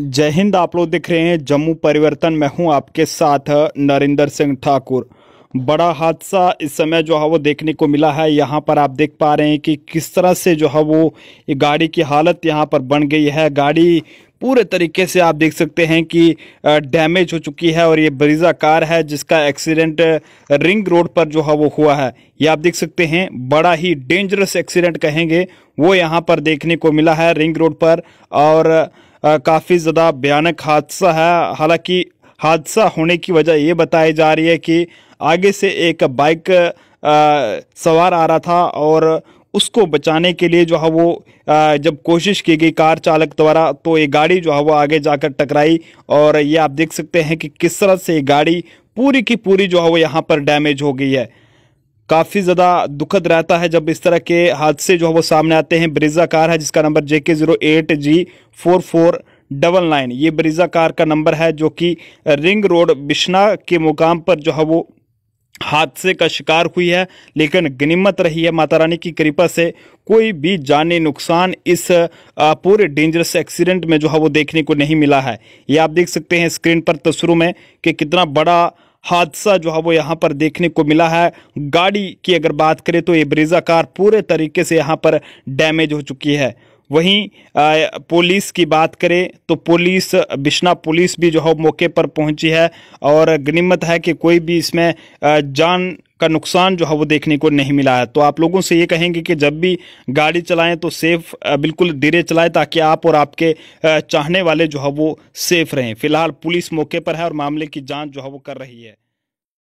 जय हिंद आप लोग देख रहे हैं जम्मू परिवर्तन मैं हूं आपके साथ नरेंद्र सिंह ठाकुर बड़ा हादसा इस समय जो है वो देखने को मिला है यहाँ पर आप देख पा रहे हैं कि किस तरह से जो है वो गाड़ी की हालत यहाँ पर बन गई है गाड़ी पूरे तरीके से आप देख सकते हैं कि डैमेज हो चुकी है और ये बरीजा कार है जिसका एक्सीडेंट रिंग रोड पर जो है वो हुआ है ये आप देख सकते हैं बड़ा ही डेंजरस एक्सीडेंट कहेंगे वो यहाँ पर देखने को मिला है रिंग रोड पर और काफ़ी ज़्यादा भयानक हादसा है हालांकि हादसा होने की वजह ये बताई जा रही है कि आगे से एक बाइक सवार आ रहा था और उसको बचाने के लिए जो है वो जब कोशिश की गई कार चालक द्वारा तो ये गाड़ी जो है वो आगे जाकर टकराई और ये आप देख सकते हैं कि किस तरह से ये गाड़ी पूरी की पूरी जो है वो यहाँ पर डैमेज हो गई है काफ़ी ज़्यादा दुखद रहता है जब इस तरह के हादसे जो है वो सामने आते हैं ब्रिजा कार है जिसका number J K zero eight G four four double nine ये ब्रिजा कार का नंबर है जो कि रिंग रोड बिश्ना के मुकाम पर जो है वो हादसे का शिकार हुई है लेकिन गनीमत रही है माता रानी की कृपा से कोई भी जानी नुकसान इस पूरे डेंजरस एक्सीडेंट में जो है वो देखने को नहीं मिला है ये आप देख सकते हैं स्क्रीन पर तस्वीरों में कि कितना बड़ा हादसा जो है वो यहाँ पर देखने को मिला है गाड़ी की अगर बात करें तो ये ब्रिजा कार पूरे तरीके से यहाँ पर डैमेज हो चुकी है वहीं पुलिस की बात करें तो पुलिस बिश्ना पुलिस भी जो है मौके पर पहुंची है और गनीमत है कि कोई भी इसमें जान का नुकसान जो है वो देखने को नहीं मिला है तो आप लोगों से ये कहेंगे कि जब भी गाड़ी चलाएं तो सेफ बिल्कुल धीरे चलाएं ताकि आप और आपके चाहने वाले जो है वो सेफ रहें फिलहाल पुलिस मौके पर है और मामले की जाँच जो है वो कर रही है